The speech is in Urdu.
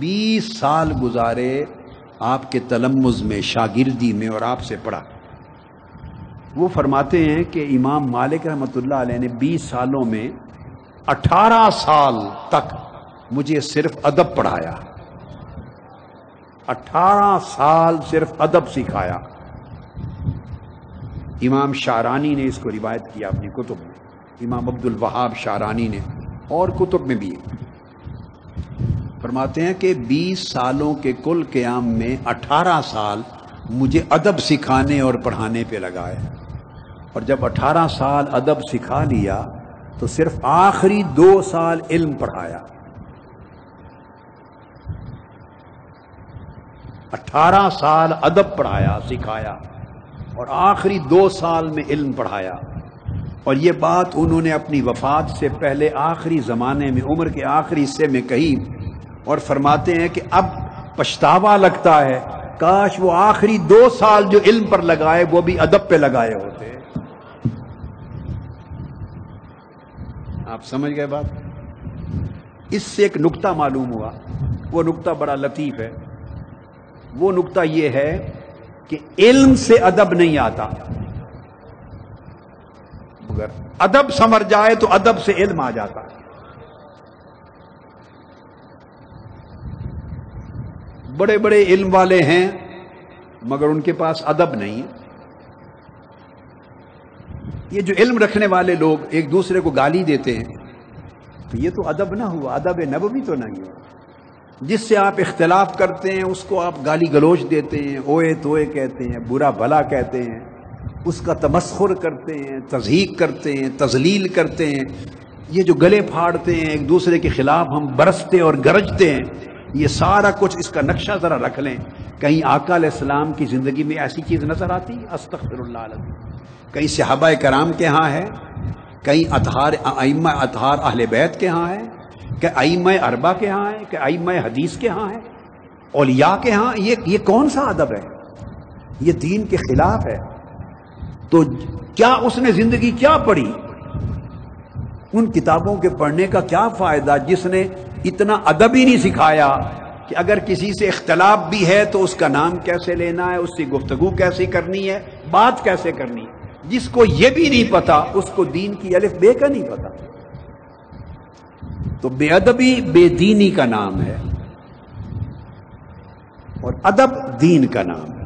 بیس سال گزارے آپ کے تلمز میں شاگردی میں اور آپ سے پڑھا وہ فرماتے ہیں کہ امام مالک رحمت اللہ علیہ نے بیس سالوں میں اٹھارہ سال تک مجھے صرف ادب پڑھایا اٹھارہ سال صرف ادب سکھایا امام شارانی نے اس کو روایت کیا اپنی کتب میں امام عبد الوہاب شارانی نے اور کتب میں بھی فرماتے ہیں کہ بیس سالوں کے کل قیام میں اٹھارہ سال مجھے ادب سکھانے اور پڑھانے پہ لگائے اور جب اٹھارہ سال ادب سکھا لیا تو صرف آخری دو سال علم پڑھایا اٹھارہ سال ادب پڑھایا سکھایا اور آخری دو سال میں علم پڑھایا اور یہ بات انہوں نے اپنی وفات سے پہلے آخری زمانے میں عمر کے آخری حصے میں کہی اور فرماتے ہیں کہ اب پچھتاوا لگتا ہے کاش وہ آخری دو سال جو علم پر لگائے وہ بھی ادب پہ لگائے ہوتے آپ سمجھ گئے بات اس سے ایک نقطہ معلوم ہوا وہ نقطہ بڑا لطیف ہے وہ نقطہ یہ ہے کہ علم سے ادب نہیں آتا مگر ادب سمر جائے تو ادب سے علم آ جاتا ہے بڑے بڑے علم والے ہیں مگر ان کے پاس ادب نہیں ہے یہ جو علم رکھنے والے لوگ ایک دوسرے کو گالی دیتے ہیں تو یہ تو ادب نہ ہوا ادب نبوی تو نہیں ہوا جس سے آپ اختلاف کرتے ہیں اس کو آپ گالی گلوچ دیتے ہیں اوئے توئے کہتے ہیں برا بھلا کہتے ہیں اس کا تمسخر کرتے ہیں تزہیق کرتے ہیں تزلیل کرتے ہیں یہ جو گلے پھاڑتے ہیں ایک دوسرے کے خلاف ہم برستے اور گرجتے ہیں یہ سارا کچھ اس کا نقشہ ذرا رکھ لیں کہیں آقا علیہ السلام کی زندگی میں ایسی چیز نظر آتی استخر اللہ علیہ کہیں صحابہ کرام کے ہاں ہے کہیں اطہار ائمہ اطہار اہل بیت کے ہاں ہے کہ ائمہ اربا کے ہاں ہے کہ ائمہ حدیث کے ہاں ہے اولیاء کے ہاں یہ یہ کون سا ادب ہے یہ دین کے خلاف ہے تو کیا اس نے زندگی کیا پڑھی ان کتابوں کے پڑھنے کا کیا فائدہ جس نے اتنا ادب ہی نہیں سکھایا کہ اگر کسی سے اختلاف بھی ہے تو اس کا نام کیسے لینا ہے اس سے گفتگو کیسے کرنی ہے بات کیسے کرنی ہے جس کو یہ بھی نہیں پتا اس کو دین کی الف بے کا نہیں پتا تو بے ادبی بے دینی کا نام ہے اور ادب دین کا نام ہے